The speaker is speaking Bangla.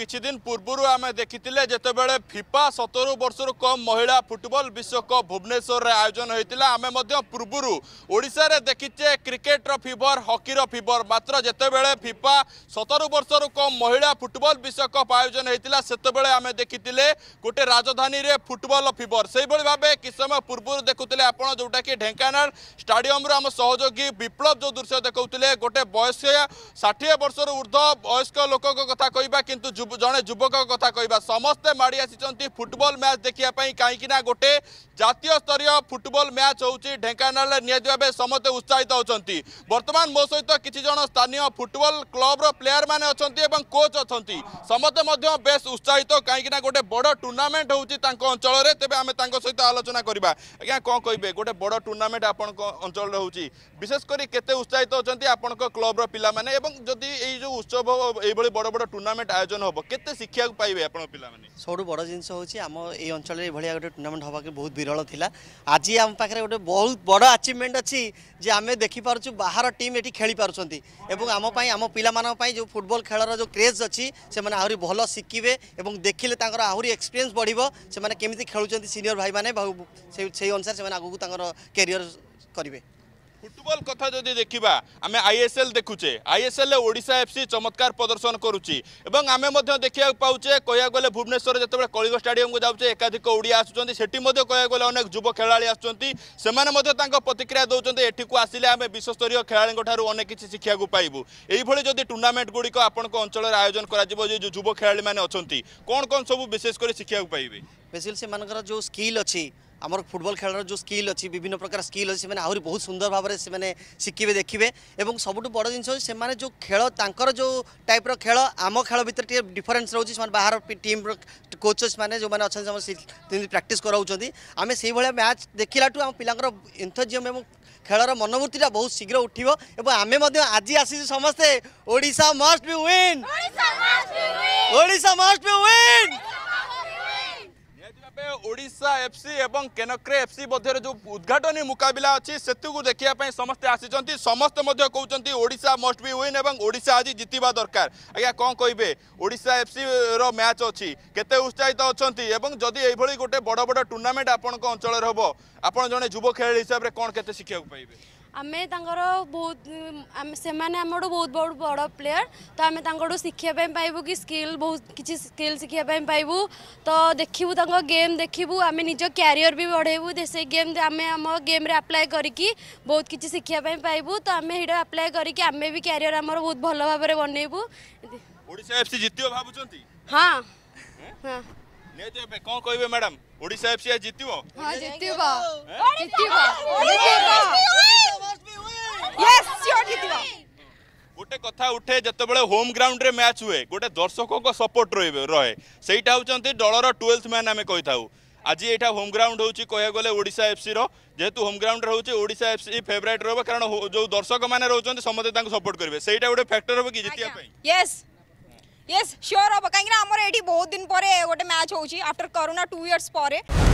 কিছুদিন পূর্বর আমি দেখিলে যেতবে ফিফা সতর বর্ষর কম মহিলা ফুটবল বিশ্বকপ ভুবনেশ্বরের আয়োজন হয়েছিল আমি পূর্বর ওড়শার দেখিছে ক্রিকেটর ফিভর হকির ফিভর মাত্র যেতবে ফিফা সতর বর্ষর কম মহিলা ফুটবল বিশ্বকপ আয়োজন হয়েছিল সেতবে আমি দেখিলে গোটে রাজধানী ফুটবল ফিভর সেইভাবে ভাবে কিছু সময় পূর্বর দেখুলে আপনার যেটা কি ঢেঙ্কানাল স্টাডিয়মর আমার সহযোগী বিপ্লব যে দৃশ্য দেখুলে গোটে বয়স ষাঠিয়ে বর্ষর ঊর্ধ্ব বয়স্ক লোক কথা কহা কিন্তু যুব জনে যুবক কথা কহা সমস্তে মাড়ি আসিছেন ফুটবল ম্যাচ দেখা কী না গোটে জাতীয় স্তরীয় ফুটবল ম্যাচ হচ্ছে ঢেঙ্কানাল নিহতি ভাবে সমস্তে উৎসাহিত অনেক বর্তমান মো সহ কিছু জন স্থানীয় ফুটবল ক্লবর প্লেয়ার মানে অনেক এবং কোচ অনেক সমস্তে বেশ উৎসাহিত কী না গোটে বড় টুর্নামেন্ট হচ্ছে তাঁর অঞ্চলের তেমনি আমি তাঁর সহ আলোচনা করা আজ্ঞা কম কে গোটে বড় টুর্নামেন্ট আপনার অঞ্চলের হচ্ছে বিশেষ করে কেতে উৎসাহিত অনেক আপনার ক্লবর পিলা মানে এবং যদি এই যে উৎসব এইভাবে বড় বড় টুর্নামেন্ট আয়োজন হব কেতে শিক্ষা পাইবে আপনার পিলামানে সবুঠ বড় জিনিস হচ্ছে আমার এই অঞ্চলের এইভাবে গোটে টুর্নামেন্ট হওয়াকে বহুত বিরল লা আজ আম পাখে গোটে বহুত বড় আচিভমেন্ট অছি যে আমি দেখিপারছু বাহার টিম এটি খেলি পারছেন এবং আমি আম পিলামানাই যে ফুটবল খেলার যে ক্রেজ অছি সে আহরি ভালো শিখবে এবং দেখলে তাঁর আহরি এক্সপিরিয়েন্স বড় সে কেমি খেলুচার সিনিয়র ভাই মানে সেই অনুসারে সে আগুক তাঁর ক্যারিয়র করবে ফুটবল কথা যদি দেখা আমি আইএসএল দেখুছে আইএসএল ওড়শা এফসি চমৎকার প্রদর্শন করুচি এবং আমি দেখা পাচ্ছে কহিবাক গেলে ভুবনেশ্বর যেত কলিঙ্গ স্টাডিয়াম যাচ্ছে একাধিক ওড়িয়া আসুচার সেটি কহিবাক গেলে অনেক যুব খেলাড়ি আসছেন সে প্রতিক্রিয়া দৌঁচান এটি আসলে আমি বিশ্বস্তরীয় খেলাড়ি অনেক কিছু শিখা পাইবু এইভাবে যদি টুর্নামেন্ট গুড়ি আপনার অঞ্চলের আয়োজন করা যুব খেলা মানে অনেক কোণ কোণ সব বিশেষ করে শিখা পাইবে বেসিকালি সে যে স্কিল অ আমার ফুটবল খেলার যে স্কিল অছি বিভিন্ন প্রকার স্কিল অছি সে আহরি বহু সুন্দর ভাবে সে শিখবে দেখবে এবং সবুঠু বড় জিনিস হচ্ছে সে যে খেল তাঁকর যে টাইপর খেল আম খেল ভিতরে টিকিয়ে ডিফরেন্স রয়েছে সে বাহার টিম কোচ সে যে অনেক প্র্যাকটিস করাউছেন আমি সেইভাবে ম্যাচ দেখিলাঠু আমার পিলাঙ্কর ইন্থজিয়ম এবং খেলার ମନୋବୃତ୍ତିଟା বহু শীঘ্র উঠব এবং আমি ମଧ୍ୟ ଆଜି ଆସିଛୁ ସମସ୍ତେ Odisha must be win Odisha must be Odisha FC এবং কেনক্রে এফসি মধ্যে যে উদ্ঘাটনী মুকাবিলা অছি সেতুকু দেখিয়া পাই সমস্তে আসিছেন সমস্তে মধ্যে কৌছন্তি ওড়িশা মস্ট বি উইন এবং ওড়িশা আজি জিতিবা দরকার আজ্ঞা কোন কইবে ওড়িশা এফসি র ম্যাচ অছি কেতে উৎসাহিত অছন্তি এবং যদি এইভাবে গোটে বড় বড় টুর্নামেন্ট আপনার অঞ্চলের হব আপনার জন যুব খেলাড়ি হিসাবে কোন কেতে শিখিବାକୁ পাইবে आम बहुत से मैंने बहुत बहुत बड़ प्लेयर तो आम तुम्हें शिखापी पाइबू कि स्किल बहुत किसी स्किल शिखापी पाइबू तो देखू गेम देखू आम निज क्यारिययर भी बढ़ेबू से गेम आम आम गेम्रे आप्लाय करी बहुत किसी शिखापी पाइबू तो आम ये आप्लाय करी आम भी क्यारिययर आम बहुत भल भाव बनइबूत हाँ हाँ कौन कह मैडम जित जित গোটে কথা উঠে যেতবে হোম গ্রাউন্ডে ম্যাচ হুয়ে গোটে দর্শক সপোর্ট রয়ে সেইটা হচ্ছেন দলর টুয়েলথ ম্যান আমি কইথাও আজি এটা হোম গ্রাউন্ড হচ্ছে কহিয়া গেলে ওড়শা এফসি যেহেতু হোম গ্রাউন্ড রয়েছে ওড়শা এফসি ফেভরাইট রহব কারণ যে দর্শক মানে রয়েছেন সমস্তে তাকে সপোর্ট করবে সেইটা গোটে ফ্যাক্টর হব কি জিতিয়া পাই ইয়েস ইয়েস সিওর হব কাইকি না আমার এটি বহুত দিন পরে গোটে ম্যাচ হচ্ছে আফটার করোনা 2 ইয়ার্স পরে